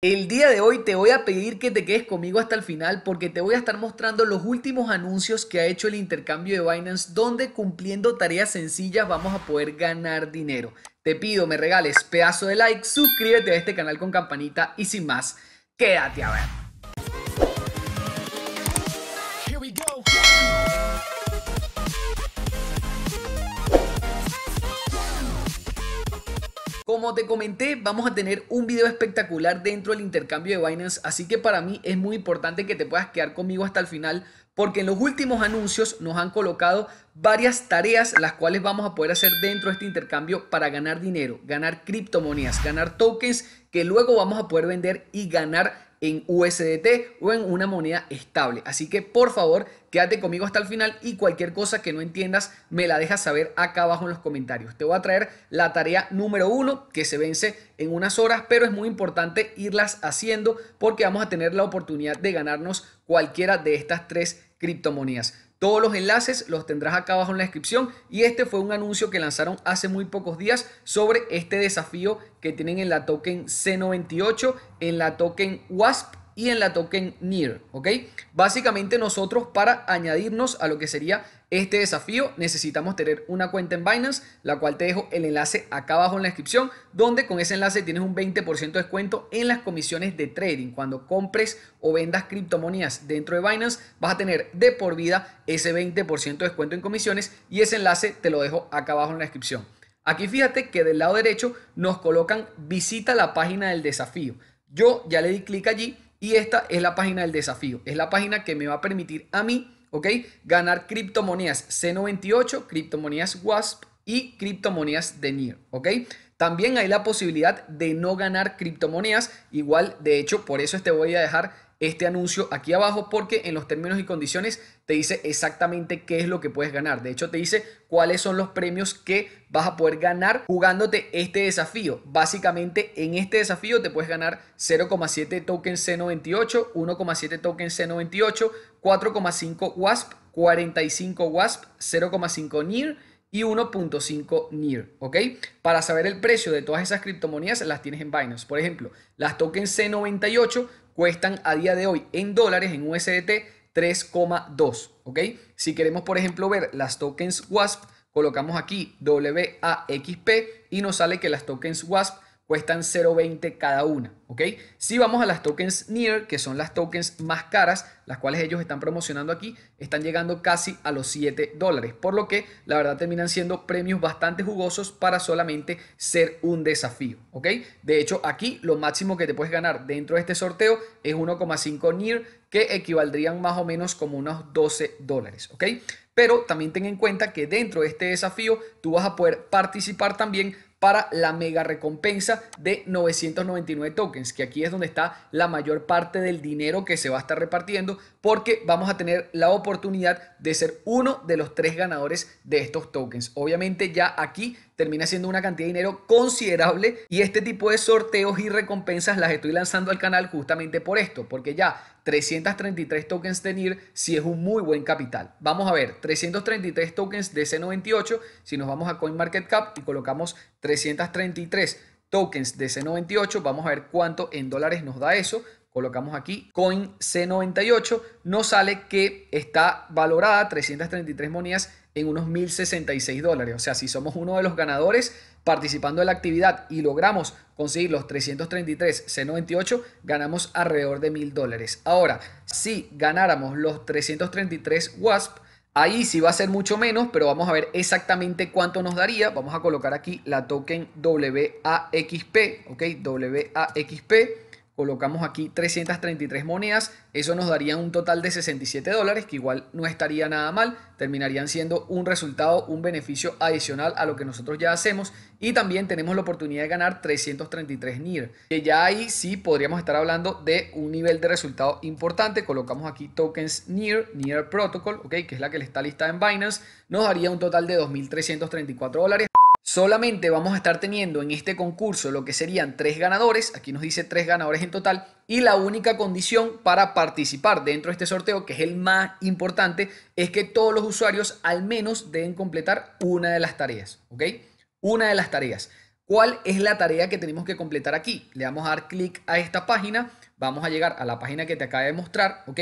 El día de hoy te voy a pedir que te quedes conmigo hasta el final porque te voy a estar mostrando los últimos anuncios que ha hecho el intercambio de Binance donde cumpliendo tareas sencillas vamos a poder ganar dinero. Te pido me regales pedazo de like, suscríbete a este canal con campanita y sin más, quédate a ver. Como te comenté, vamos a tener un video espectacular dentro del intercambio de Binance, así que para mí es muy importante que te puedas quedar conmigo hasta el final porque en los últimos anuncios nos han colocado varias tareas las cuales vamos a poder hacer dentro de este intercambio para ganar dinero, ganar criptomonedas, ganar tokens que luego vamos a poder vender y ganar en USDT o en una moneda estable. Así que por favor, quédate conmigo hasta el final y cualquier cosa que no entiendas me la dejas saber acá abajo en los comentarios. Te voy a traer la tarea número uno que se vence en unas horas, pero es muy importante irlas haciendo porque vamos a tener la oportunidad de ganarnos cualquiera de estas tres criptomonedas. Todos los enlaces los tendrás acá abajo en la descripción y este fue un anuncio que lanzaron hace muy pocos días sobre este desafío que tienen en la token C98, en la token WASP y en la token NEAR ¿ok? Básicamente nosotros para añadirnos a lo que sería este desafío necesitamos tener una cuenta en Binance, la cual te dejo el enlace acá abajo en la descripción, donde con ese enlace tienes un 20% de descuento en las comisiones de trading. Cuando compres o vendas criptomonedas dentro de Binance, vas a tener de por vida ese 20% de descuento en comisiones y ese enlace te lo dejo acá abajo en la descripción. Aquí fíjate que del lado derecho nos colocan visita la página del desafío. Yo ya le di clic allí y esta es la página del desafío. Es la página que me va a permitir a mí, ¿ok? Ganar criptomonedas C98, criptomonedas WASP y criptomonedas de NIR, ¿ok? También hay la posibilidad de no ganar criptomonedas. Igual, de hecho, por eso te voy a dejar este anuncio aquí abajo porque en los términos y condiciones te dice exactamente qué es lo que puedes ganar. De hecho, te dice cuáles son los premios que vas a poder ganar jugándote este desafío. Básicamente, en este desafío te puedes ganar 0,7 tokens C98, 1,7 token C98, 4,5 WASP, 45 WASP, 0,5 NIR y 1.5 NIR, ¿ok? Para saber el precio de todas esas criptomonedas las tienes en Binance. Por ejemplo, las tokens C98 cuestan a día de hoy en dólares, en USDT, 3,2. ¿Ok? Si queremos, por ejemplo, ver las tokens WASP, colocamos aquí WAXP y nos sale que las tokens WASP cuestan 0.20 cada una, ¿ok? Si vamos a las tokens NEAR, que son las tokens más caras, las cuales ellos están promocionando aquí, están llegando casi a los 7 dólares, por lo que la verdad terminan siendo premios bastante jugosos para solamente ser un desafío, ¿ok? De hecho, aquí lo máximo que te puedes ganar dentro de este sorteo es 1,5 NEAR, que equivaldrían más o menos como unos 12 dólares, ¿ok? Pero también ten en cuenta que dentro de este desafío tú vas a poder participar también para la mega recompensa de 999 tokens, que aquí es donde está la mayor parte del dinero que se va a estar repartiendo, porque vamos a tener la oportunidad de ser uno de los tres ganadores de estos tokens. Obviamente ya aquí termina siendo una cantidad de dinero considerable y este tipo de sorteos y recompensas las estoy lanzando al canal justamente por esto, porque ya 333 tokens de NIR si es un muy buen capital. Vamos a ver, 333 tokens de C98, si nos vamos a CoinMarketCap y colocamos 333 tokens de C98, vamos a ver cuánto en dólares nos da eso colocamos aquí Coin C98, nos sale que está valorada 333 monías en unos 1.066 dólares. O sea, si somos uno de los ganadores participando en la actividad y logramos conseguir los 333 C98, ganamos alrededor de 1.000 dólares. Ahora, si ganáramos los 333 WASP, Ahí sí va a ser mucho menos, pero vamos a ver exactamente cuánto nos daría. Vamos a colocar aquí la token WAXP, ¿ok? WAXP colocamos aquí 333 monedas, eso nos daría un total de 67 dólares, que igual no estaría nada mal, terminarían siendo un resultado, un beneficio adicional a lo que nosotros ya hacemos y también tenemos la oportunidad de ganar 333 NIR, que ya ahí sí podríamos estar hablando de un nivel de resultado importante, colocamos aquí tokens NIR, NIR Protocol, que es la que le está lista en Binance, nos daría un total de 2.334 dólares. Solamente vamos a estar teniendo en este concurso lo que serían tres ganadores, aquí nos dice tres ganadores en total, y la única condición para participar dentro de este sorteo, que es el más importante, es que todos los usuarios al menos deben completar una de las tareas, ¿ok? Una de las tareas. ¿Cuál es la tarea que tenemos que completar aquí? Le vamos a dar clic a esta página, vamos a llegar a la página que te acaba de mostrar, ¿ok?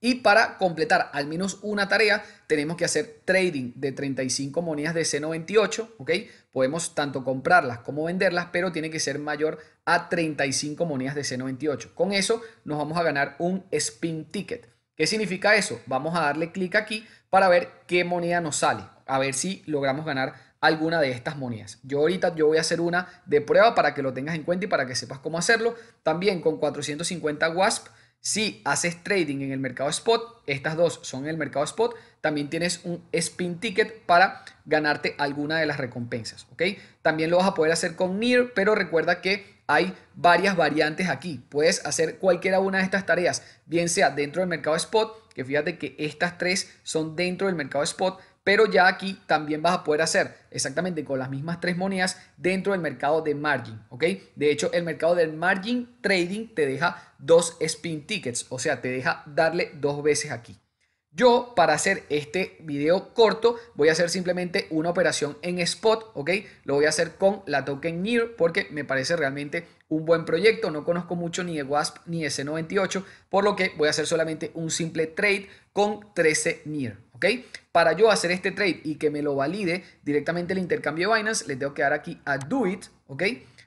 Y para completar al menos una tarea, tenemos que hacer trading de 35 monedas de C98, ¿ok? Podemos tanto comprarlas como venderlas, pero tiene que ser mayor a 35 monedas de C98. Con eso nos vamos a ganar un spin ticket. ¿Qué significa eso? Vamos a darle clic aquí para ver qué moneda nos sale, a ver si logramos ganar alguna de estas monedas. Yo ahorita yo voy a hacer una de prueba para que lo tengas en cuenta y para que sepas cómo hacerlo. También con 450 WASP si haces trading en el mercado spot, estas dos son en el mercado spot, también tienes un spin ticket para ganarte alguna de las recompensas, ¿ok? También lo vas a poder hacer con NIR, pero recuerda que hay varias variantes aquí. Puedes hacer cualquiera una de estas tareas, bien sea dentro del mercado spot, que fíjate que estas tres son dentro del mercado spot, pero ya aquí también vas a poder hacer exactamente con las mismas tres monedas dentro del mercado de margin, ¿ok? De hecho, el mercado del margin trading te deja dos spin tickets, o sea, te deja darle dos veces aquí. Yo para hacer este video corto voy a hacer simplemente una operación en spot, ¿ok? Lo voy a hacer con la token NIR porque me parece realmente un buen proyecto. No conozco mucho ni de WASP ni de C98, por lo que voy a hacer solamente un simple trade con 13 NIR, para yo hacer este trade y que me lo valide directamente el intercambio de Binance, le tengo que dar aquí a Do It, ¿ok?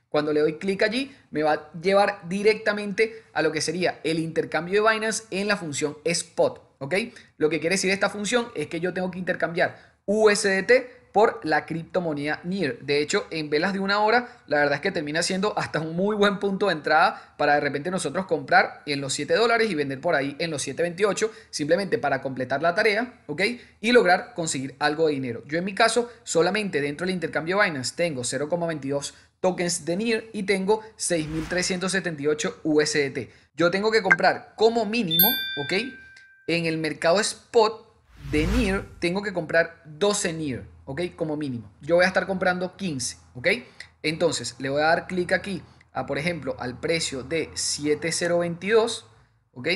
Cuando le doy clic allí, me va a llevar directamente a lo que sería el intercambio de Binance en la función Spot, ¿ok? Lo que quiere decir esta función es que yo tengo que intercambiar USDT por la criptomoneda NIR. De hecho, en velas de una hora, la verdad es que termina siendo hasta un muy buen punto de entrada para de repente nosotros comprar en los 7 dólares y vender por ahí en los 7.28, simplemente para completar la tarea, ¿ok? Y lograr conseguir algo de dinero. Yo en mi caso, solamente dentro del intercambio Binance tengo 0,22 tokens de NIR y tengo 6.378 USDT. Yo tengo que comprar como mínimo, ¿ok? En el mercado spot de NIR tengo que comprar 12 NIR. ¿ok? Como mínimo. Yo voy a estar comprando 15, ¿ok? Entonces, le voy a dar clic aquí, a, por ejemplo, al precio de 7022, ¿ok?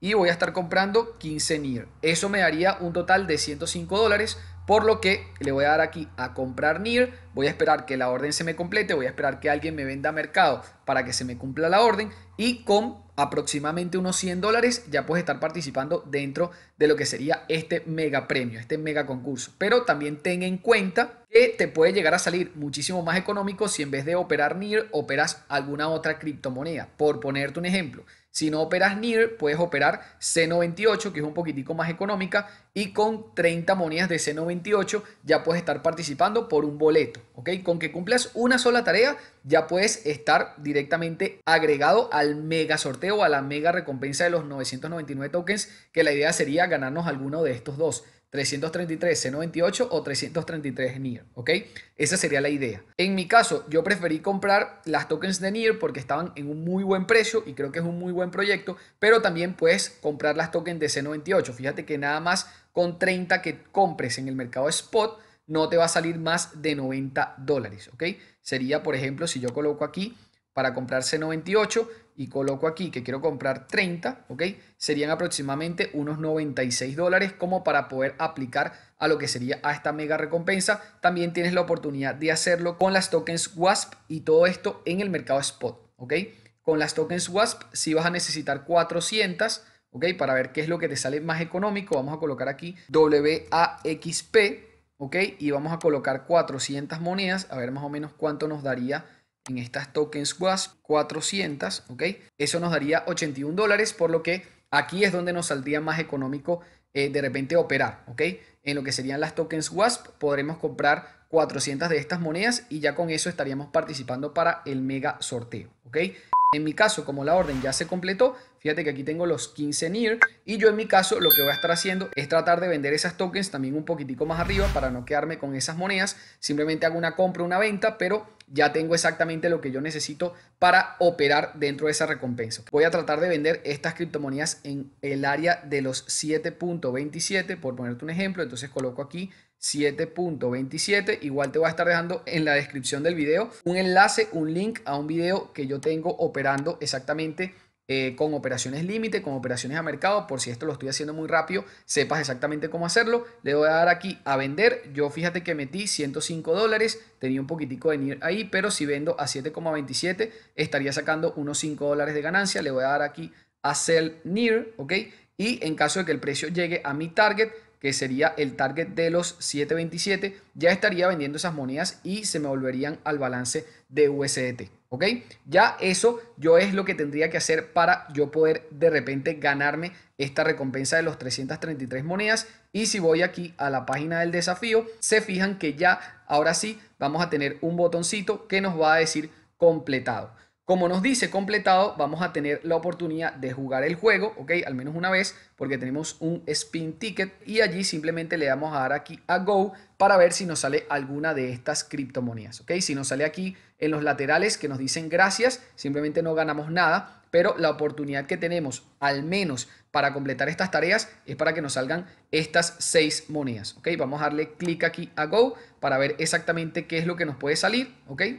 Y voy a estar comprando 15 NIR. Eso me daría un total de 105 dólares por lo que le voy a dar aquí a comprar NIR, voy a esperar que la orden se me complete, voy a esperar que alguien me venda mercado para que se me cumpla la orden y con aproximadamente unos 100 dólares ya puedes estar participando dentro de lo que sería este mega premio, este mega concurso. Pero también ten en cuenta que te puede llegar a salir muchísimo más económico si en vez de operar NIR operas alguna otra criptomoneda, por ponerte un ejemplo. Si no operas NIR, puedes operar C98, que es un poquitico más económica, y con 30 monedas de C98 ya puedes estar participando por un boleto, Con que cumplas una sola tarea, ya puedes estar directamente agregado al mega sorteo, a la mega recompensa de los 999 tokens, que la idea sería ganarnos alguno de estos dos. 333 C98 o 333 NIR, ¿ok? Esa sería la idea. En mi caso, yo preferí comprar las tokens de NIR porque estaban en un muy buen precio y creo que es un muy buen proyecto, pero también puedes comprar las tokens de C98. Fíjate que nada más con 30 que compres en el mercado spot no te va a salir más de 90 dólares, ¿ok? Sería, por ejemplo, si yo coloco aquí para comprar C98, y coloco aquí que quiero comprar 30, ¿ok? Serían aproximadamente unos 96 dólares como para poder aplicar a lo que sería a esta mega recompensa. También tienes la oportunidad de hacerlo con las tokens WASP y todo esto en el mercado spot, ¿ok? Con las tokens WASP si vas a necesitar 400, ¿ok? Para ver qué es lo que te sale más económico, vamos a colocar aquí WAXP, ¿ok? Y vamos a colocar 400 monedas, a ver más o menos cuánto nos daría en estas tokens WASP 400, ¿ok? Eso nos daría 81 dólares, por lo que aquí es donde nos saldría más económico eh, de repente operar, ¿ok? En lo que serían las tokens WASP podremos comprar 400 de estas monedas y ya con eso estaríamos participando para el mega sorteo, ¿ok? En mi caso, como la orden ya se completó, fíjate que aquí tengo los 15 NIR y yo en mi caso lo que voy a estar haciendo es tratar de vender esas tokens también un poquitico más arriba para no quedarme con esas monedas. Simplemente hago una compra, una venta, pero ya tengo exactamente lo que yo necesito para operar dentro de esa recompensa. Voy a tratar de vender estas criptomonedas en el área de los 7.27, por ponerte un ejemplo. Entonces coloco aquí 7.27. Igual te voy a estar dejando en la descripción del video un enlace, un link a un video que yo tengo operando exactamente eh, con operaciones límite, con operaciones a mercado. Por si esto lo estoy haciendo muy rápido, sepas exactamente cómo hacerlo. Le voy a dar aquí a vender. Yo fíjate que metí 105 dólares. Tenía un poquitico de NIR ahí, pero si vendo a 7.27 estaría sacando unos 5 dólares de ganancia. Le voy a dar aquí a sell NIR, ¿ok? Y en caso de que el precio llegue a mi target, que sería el target de los 7.27, ya estaría vendiendo esas monedas y se me volverían al balance de USDT. ¿Ok? Ya eso yo es lo que tendría que hacer para yo poder de repente ganarme esta recompensa de los 333 monedas. Y si voy aquí a la página del desafío, se fijan que ya ahora sí vamos a tener un botoncito que nos va a decir completado. Como nos dice completado, vamos a tener la oportunidad de jugar el juego, ok, al menos una vez, porque tenemos un spin ticket y allí simplemente le vamos a dar aquí a go para ver si nos sale alguna de estas criptomonedas, ok. Si nos sale aquí en los laterales que nos dicen gracias, simplemente no ganamos nada, pero la oportunidad que tenemos al menos para completar estas tareas es para que nos salgan estas seis monedas. ¿ok? Vamos a darle clic aquí a Go para ver exactamente qué es lo que nos puede salir.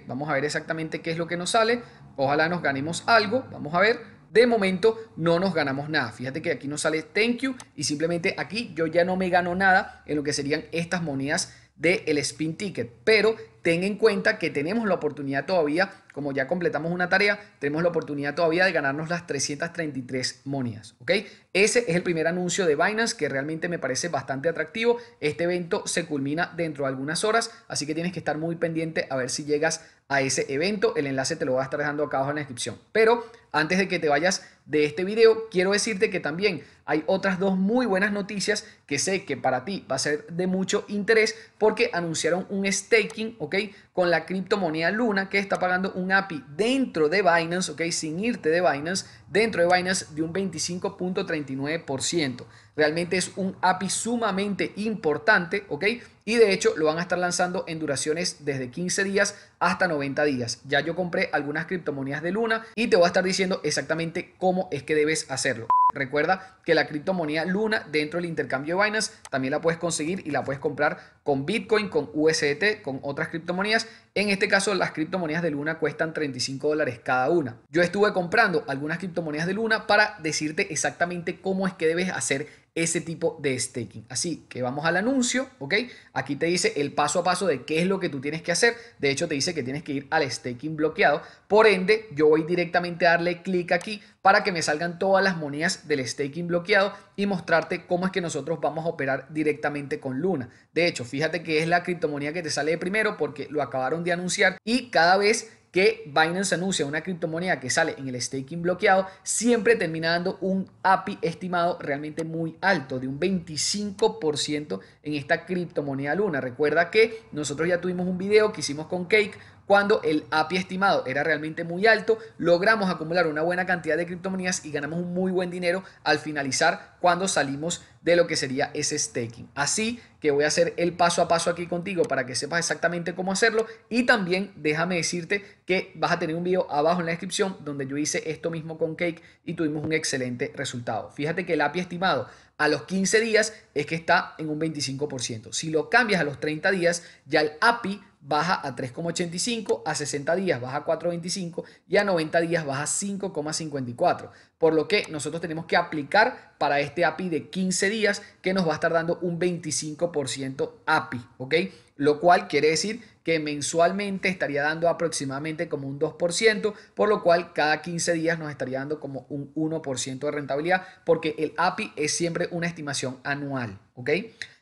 Vamos a ver exactamente qué es lo que nos sale. Ojalá nos ganemos algo. Vamos a ver. De momento no nos ganamos nada. Fíjate que aquí nos sale thank you y simplemente aquí yo ya no me gano nada en lo que serían estas monedas del el spin ticket. Pero ten en cuenta que tenemos la oportunidad todavía, como ya completamos una tarea, tenemos la oportunidad todavía de ganarnos las 333 monedas, ¿ok? Ese es el primer anuncio de Binance que realmente me parece bastante atractivo. Este evento se culmina dentro de algunas horas, así que tienes que estar muy pendiente a ver si llegas a ese evento. El enlace te lo voy a estar dejando acá abajo en la descripción. Pero antes de que te vayas de este video, quiero decirte que también hay otras dos muy buenas noticias que sé que para ti va a ser de mucho interés porque anunciaron un staking, ¿ok? Con la criptomoneda Luna que está pagando un API dentro de Binance, ¿ok? Sin irte de Binance, dentro de Binance de un 25.39%. Realmente es un API sumamente importante, ¿ok? Y de hecho lo van a estar lanzando en duraciones desde 15 días hasta 90 días. Ya yo compré algunas criptomonedas de Luna y te voy a estar diciendo exactamente cómo es que debes hacerlo. Recuerda que la criptomoneda Luna dentro del intercambio de Binance también la puedes conseguir y la puedes comprar con Bitcoin, con USDT, con otras criptomonedas. En este caso las criptomonedas de Luna cuestan 35 dólares cada una. Yo estuve comprando algunas criptomonedas de Luna para decirte exactamente cómo es que debes hacer ese tipo de staking. Así que vamos al anuncio, ¿ok? Aquí te dice el paso a paso de qué es lo que tú tienes que hacer. De hecho, te dice que tienes que ir al staking bloqueado. Por ende, yo voy directamente a darle clic aquí para que me salgan todas las monedas del staking bloqueado y mostrarte cómo es que nosotros vamos a operar directamente con Luna. De hecho, fíjate que es la criptomoneda que te sale de primero porque lo acabaron de anunciar y cada vez que Binance anuncia una criptomoneda que sale en el staking bloqueado, siempre termina dando un API estimado realmente muy alto, de un 25% en esta criptomoneda Luna. Recuerda que nosotros ya tuvimos un video que hicimos con Cake cuando el API estimado era realmente muy alto, logramos acumular una buena cantidad de criptomonedas y ganamos un muy buen dinero al finalizar cuando salimos de lo que sería ese staking. Así que voy a hacer el paso a paso aquí contigo para que sepas exactamente cómo hacerlo y también déjame decirte que vas a tener un video abajo en la descripción donde yo hice esto mismo con Cake y tuvimos un excelente resultado. Fíjate que el API estimado a los 15 días es que está en un 25%. Si lo cambias a los 30 días, ya el API baja a 3,85, a 60 días baja a 4,25 y a 90 días baja a 5,54. Por lo que nosotros tenemos que aplicar para este API de 15 días que nos va a estar dando un 25% API, ¿ok? Lo cual quiere decir que mensualmente estaría dando aproximadamente como un 2%, por lo cual cada 15 días nos estaría dando como un 1% de rentabilidad, porque el API es siempre una estimación anual, ¿ok?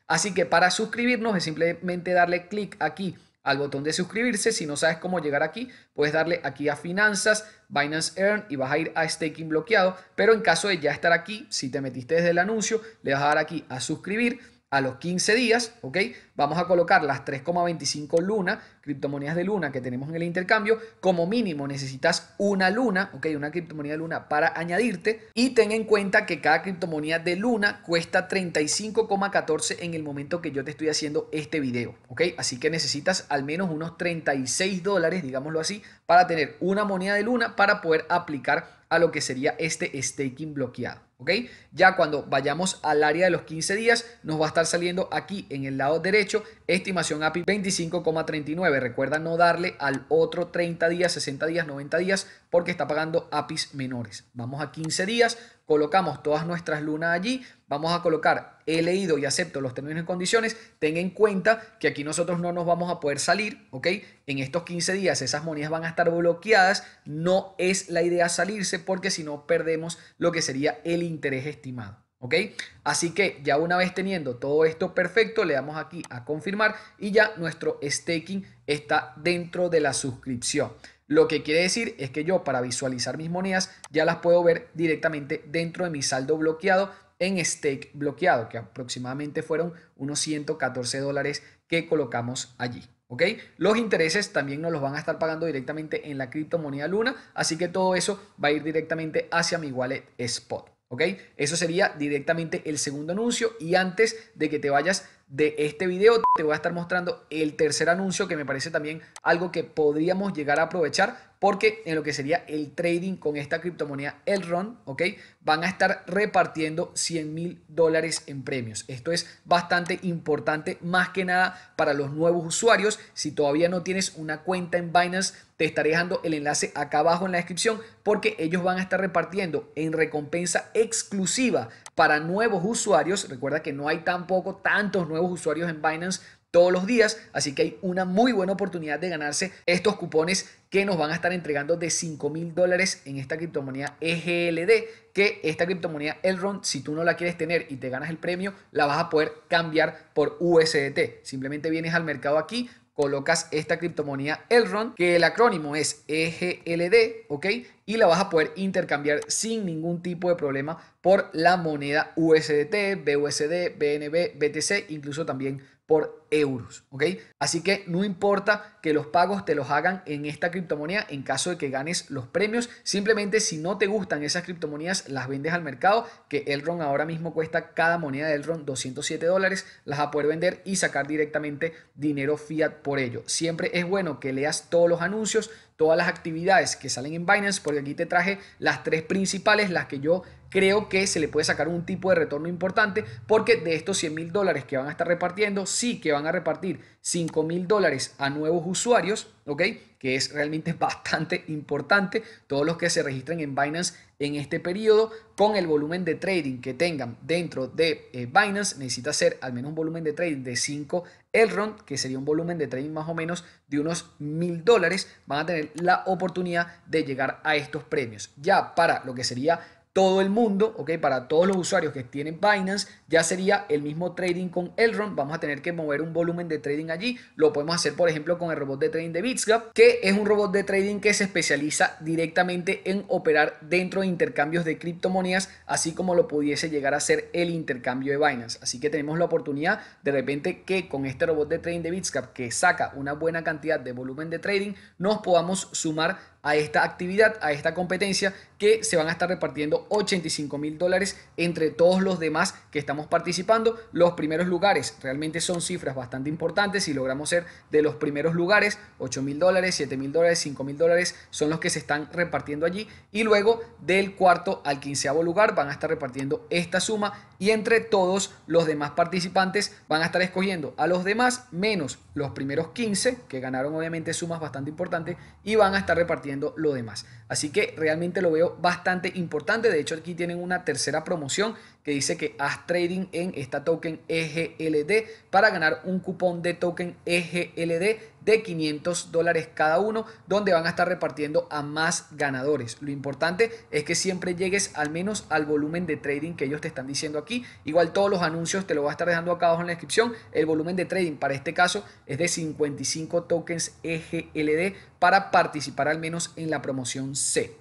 Así que para suscribirnos es simplemente darle clic aquí al botón de suscribirse. Si no sabes cómo llegar aquí, puedes darle aquí a finanzas, Binance Earn y vas a ir a staking bloqueado. Pero en caso de ya estar aquí, si te metiste desde el anuncio, le vas a dar aquí a suscribir a los 15 días, ¿ok? Vamos a colocar las 3,25 luna, criptomonedas de luna que tenemos en el intercambio. Como mínimo necesitas una luna, ¿ok? Una criptomoneda de luna para añadirte. Y ten en cuenta que cada criptomoneda de luna cuesta 35,14 en el momento que yo te estoy haciendo este video, ¿ok? Así que necesitas al menos unos 36 dólares, digámoslo así, para tener una moneda de luna para poder aplicar a lo que sería este staking bloqueado. ¿ok? Ya cuando vayamos al área de los 15 días, nos va a estar saliendo aquí en el lado derecho, estimación API 25,39. Recuerda no darle al otro 30 días, 60 días, 90 días, porque está pagando APIs menores. Vamos a 15 días, colocamos todas nuestras lunas allí, vamos a colocar he leído y acepto los términos y condiciones, ten en cuenta que aquí nosotros no nos vamos a poder salir, ¿ok? En estos 15 días esas monedas van a estar bloqueadas, no es la idea salirse porque si no perdemos lo que sería el interés estimado. ¿Ok? Así que ya una vez teniendo todo esto perfecto, le damos aquí a confirmar y ya nuestro staking está dentro de la suscripción. Lo que quiere decir es que yo para visualizar mis monedas ya las puedo ver directamente dentro de mi saldo bloqueado en stake bloqueado, que aproximadamente fueron unos 114 dólares que colocamos allí. ¿ok? Los intereses también nos los van a estar pagando directamente en la criptomoneda Luna, así que todo eso va a ir directamente hacia mi wallet Spot. ¿Ok? Eso sería directamente el segundo anuncio y antes de que te vayas de este video te voy a estar mostrando el tercer anuncio que me parece también algo que podríamos llegar a aprovechar porque en lo que sería el trading con esta criptomoneda Elrond, ¿ok? Van a estar repartiendo 100 mil dólares en premios. Esto es bastante importante, más que nada para los nuevos usuarios. Si todavía no tienes una cuenta en Binance, te estaré dejando el enlace acá abajo en la descripción porque ellos van a estar repartiendo en recompensa exclusiva para nuevos usuarios. Recuerda que no hay tampoco tantos nuevos usuarios en Binance todos los días, así que hay una muy buena oportunidad de ganarse estos cupones que nos van a estar entregando de 5 mil dólares en esta criptomoneda EGLD, que esta criptomoneda Elrond, si tú no la quieres tener y te ganas el premio, la vas a poder cambiar por USDT. Simplemente vienes al mercado aquí, colocas esta criptomoneda Elrond, que el acrónimo es EGLD, ¿ok? y la vas a poder intercambiar sin ningún tipo de problema por la moneda USDT, BUSD, BNB, BTC, incluso también por euros, ¿ok? Así que no importa que los pagos te los hagan en esta criptomoneda en caso de que ganes los premios, simplemente si no te gustan esas criptomonedas las vendes al mercado, que ron ahora mismo cuesta cada moneda de ron 207 dólares, las vas a poder vender y sacar directamente dinero fiat por ello. Siempre es bueno que leas todos los anuncios, todas las actividades que salen en Binance, porque aquí te traje las tres principales, las que yo creo que se le puede sacar un tipo de retorno importante porque de estos 100 mil dólares que van a estar repartiendo, sí que van a repartir 5 mil dólares a nuevos usuarios, ¿ok? Que es realmente bastante importante. Todos los que se registren en Binance en este periodo, con el volumen de trading que tengan dentro de eh, Binance, necesita ser al menos un volumen de trading de 5 Elrond, que sería un volumen de trading más o menos de unos mil dólares, van a tener la oportunidad de llegar a estos premios. Ya para lo que sería todo el mundo, ok, para todos los usuarios que tienen Binance, ya sería el mismo trading con Elrond. Vamos a tener que mover un volumen de trading allí. Lo podemos hacer, por ejemplo, con el robot de trading de Bitsgap, que es un robot de trading que se especializa directamente en operar dentro de intercambios de criptomonedas, así como lo pudiese llegar a ser el intercambio de Binance. Así que tenemos la oportunidad de repente que con este robot de trading de Bitsgap, que saca una buena cantidad de volumen de trading, nos podamos sumar a esta actividad, a esta competencia, que se van a estar repartiendo 85 mil dólares entre todos los demás que estamos participando. Los primeros lugares realmente son cifras bastante importantes. Si logramos ser de los primeros lugares, 8 mil dólares, 7 mil dólares, 5 mil dólares son los que se están repartiendo allí. Y luego del cuarto al quinceavo lugar van a estar repartiendo esta suma y entre todos los demás participantes van a estar escogiendo a los demás menos los primeros 15 que ganaron obviamente sumas bastante importantes y van a estar repartiendo lo demás. Así que realmente lo veo bastante importante. De hecho, aquí tienen una tercera promoción que dice que haz trading en esta token EGLD para ganar un cupón de token EGLD de 500 dólares cada uno, donde van a estar repartiendo a más ganadores. Lo importante es que siempre llegues al menos al volumen de trading que ellos te están diciendo aquí. Igual todos los anuncios te lo voy a estar dejando acá abajo en la descripción. El volumen de trading para este caso es de 55 tokens EGLD para participar al menos en la promoción C.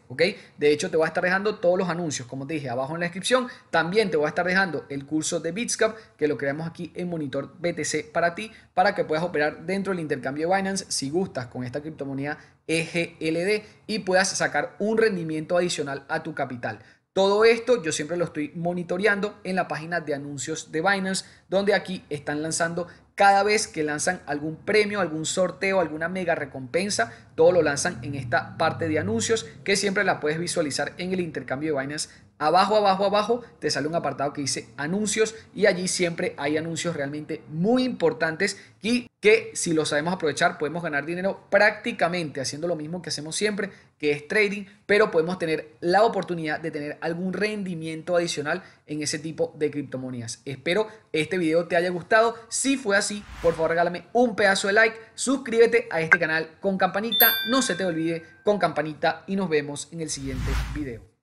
De hecho, te voy a estar dejando todos los anuncios, como te dije, abajo en la descripción. También te voy a estar dejando el curso de Bitscap que lo creamos aquí en Monitor BTC para ti, para que puedas operar dentro del intercambio de Binance si gustas con esta criptomoneda EGLD y puedas sacar un rendimiento adicional a tu capital. Todo esto yo siempre lo estoy monitoreando en la página de anuncios de Binance, donde aquí están lanzando cada vez que lanzan algún premio, algún sorteo, alguna mega recompensa, todo lo lanzan en esta parte de anuncios que siempre la puedes visualizar en el intercambio de Binance abajo, abajo, abajo, te sale un apartado que dice anuncios y allí siempre hay anuncios realmente muy importantes y que si lo sabemos aprovechar podemos ganar dinero prácticamente haciendo lo mismo que hacemos siempre, que es trading, pero podemos tener la oportunidad de tener algún rendimiento adicional en ese tipo de criptomonedas. Espero este video te haya gustado. Si fue así, por favor regálame un pedazo de like, suscríbete a este canal con campanita, no se te olvide con campanita y nos vemos en el siguiente video.